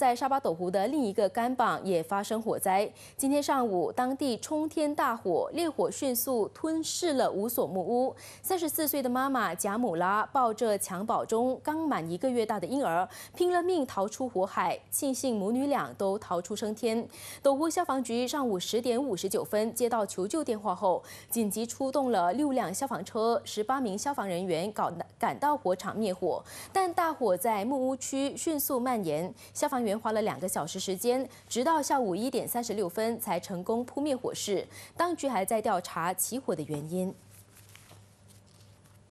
在沙巴斗湖的另一个干堡也发生火灾。今天上午，当地冲天大火，烈火迅速吞噬了五所木屋。三十四岁的妈妈贾姆拉抱着襁褓中刚满一个月大的婴儿，拼了命逃出火海，庆幸母女俩都逃出升天。斗湖消防局上午十点五十九分接到求救电话后，紧急出动了六辆消防车、十八名消防人员赶赶到火场灭火，但大火在木屋区迅速蔓延，消防。员花了两个小时时间，直到下午一点三十六分才成功扑灭火势。当局还在调查起火的原因。